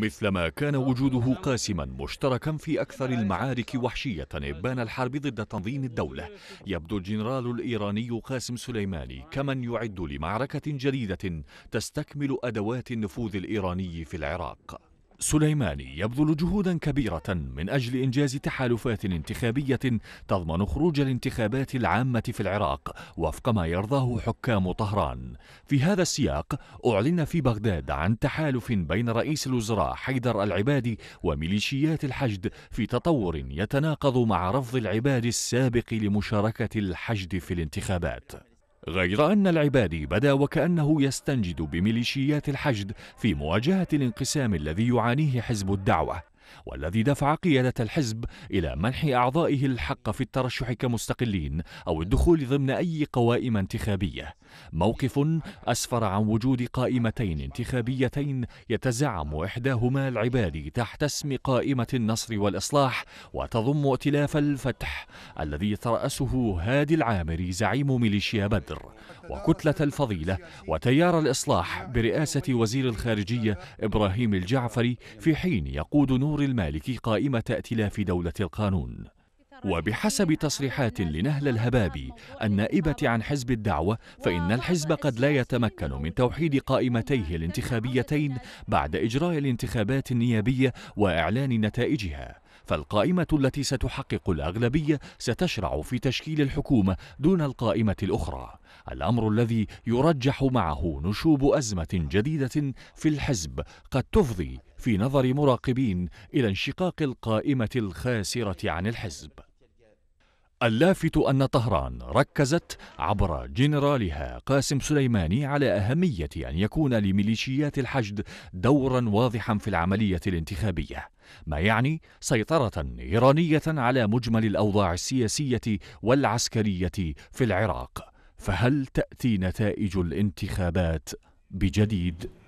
مثلما كان وجوده قاسما مشتركا في أكثر المعارك وحشية إبان الحرب ضد تنظيم الدولة يبدو الجنرال الإيراني قاسم سليماني كمن يعد لمعركة جديدة تستكمل أدوات النفوذ الإيراني في العراق سليماني يبذل جهودا كبيرة من أجل إنجاز تحالفات انتخابية تضمن خروج الانتخابات العامة في العراق وفق ما يرضاه حكام طهران في هذا السياق أعلن في بغداد عن تحالف بين رئيس الوزراء حيدر العبادي وميليشيات الحشد في تطور يتناقض مع رفض العبادي السابق لمشاركة الحشد في الانتخابات غير أن العبادي بدا وكأنه يستنجد بميليشيات الحشد في مواجهة الانقسام الذي يعانيه حزب الدعوة والذي دفع قيادة الحزب إلى منح أعضائه الحق في الترشح كمستقلين أو الدخول ضمن أي قوائم انتخابية موقف أسفر عن وجود قائمتين انتخابيتين يتزعم إحداهما العبادي تحت اسم قائمة النصر والإصلاح وتضم ائتلاف الفتح الذي يترأسه هادي العامري زعيم ميليشيا بدر وكتلة الفضيلة وتيار الإصلاح برئاسة وزير الخارجية إبراهيم الجعفري في حين يقود نور الدستور المالكي قائمة ائتلاف دولة القانون وبحسب تصريحات لنهل الهبابي النائبة عن حزب الدعوة فإن الحزب قد لا يتمكن من توحيد قائمتيه الانتخابيتين بعد إجراء الانتخابات النيابية وإعلان نتائجها فالقائمة التي ستحقق الأغلبية ستشرع في تشكيل الحكومة دون القائمة الأخرى الأمر الذي يرجح معه نشوب أزمة جديدة في الحزب قد تفضي في نظر مراقبين إلى انشقاق القائمة الخاسرة عن الحزب اللافت أن طهران ركزت عبر جنرالها قاسم سليماني على أهمية أن يكون لميليشيات الحشد دورا واضحا في العملية الانتخابية ما يعني سيطرة إيرانية على مجمل الأوضاع السياسية والعسكرية في العراق فهل تأتي نتائج الانتخابات بجديد؟